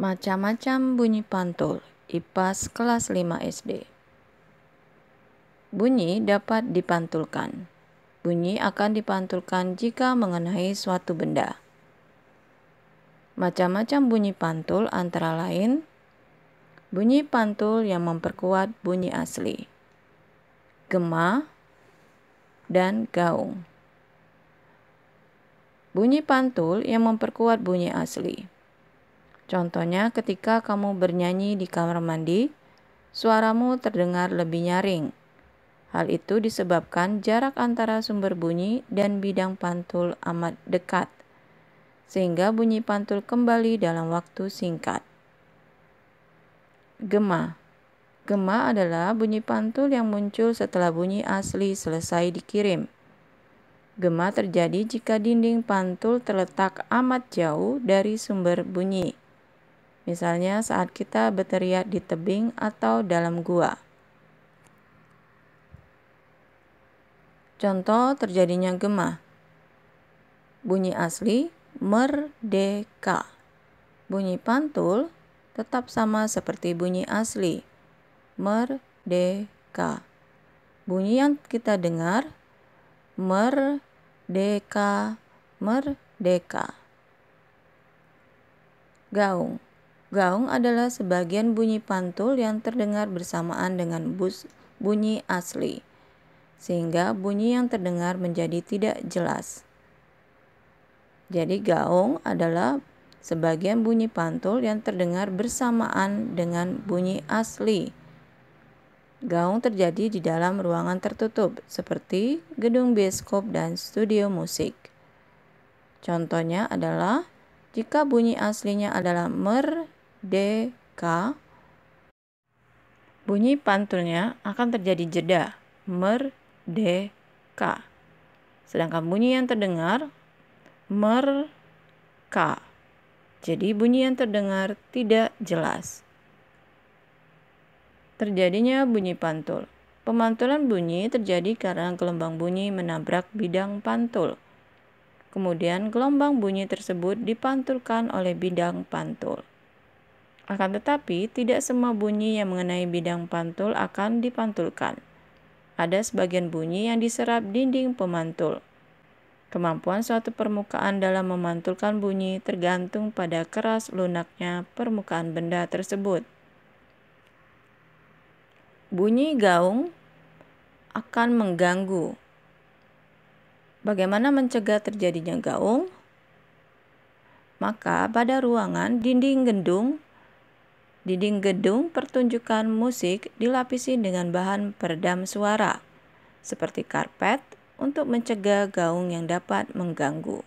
Macam-macam bunyi pantul, IPAS kelas 5 SD. Bunyi dapat dipantulkan. Bunyi akan dipantulkan jika mengenai suatu benda. Macam-macam bunyi pantul antara lain bunyi pantul yang memperkuat bunyi asli. Gema dan gaung. Bunyi pantul yang memperkuat bunyi asli. Contohnya, ketika kamu bernyanyi di kamar mandi, suaramu terdengar lebih nyaring. Hal itu disebabkan jarak antara sumber bunyi dan bidang pantul amat dekat, sehingga bunyi pantul kembali dalam waktu singkat. Gema Gema adalah bunyi pantul yang muncul setelah bunyi asli selesai dikirim. Gema terjadi jika dinding pantul terletak amat jauh dari sumber bunyi misalnya saat kita berteriak di tebing atau dalam gua. Contoh terjadinya gema. Bunyi asli merdeka. Bunyi pantul tetap sama seperti bunyi asli merdeka. Bunyi yang kita dengar merdeka, merdeka. Gaung Gaung adalah sebagian bunyi pantul yang terdengar bersamaan dengan bus bunyi asli, sehingga bunyi yang terdengar menjadi tidak jelas. Jadi gaung adalah sebagian bunyi pantul yang terdengar bersamaan dengan bunyi asli. Gaung terjadi di dalam ruangan tertutup seperti gedung bioskop dan studio musik. Contohnya adalah jika bunyi aslinya adalah mer D, K, bunyi pantulnya akan terjadi jeda merdeka. Sedangkan bunyi yang terdengar merka. Jadi bunyi yang terdengar tidak jelas. Terjadinya bunyi pantul. Pemantulan bunyi terjadi karena gelombang bunyi menabrak bidang pantul. Kemudian gelombang bunyi tersebut dipantulkan oleh bidang pantul. Akan tetapi, tidak semua bunyi yang mengenai bidang pantul akan dipantulkan. Ada sebagian bunyi yang diserap dinding pemantul. Kemampuan suatu permukaan dalam memantulkan bunyi tergantung pada keras lunaknya permukaan benda tersebut. Bunyi gaung akan mengganggu. Bagaimana mencegah terjadinya gaung? Maka, pada ruangan dinding gendung Dinding gedung pertunjukan musik dilapisi dengan bahan peredam suara, seperti karpet, untuk mencegah gaung yang dapat mengganggu.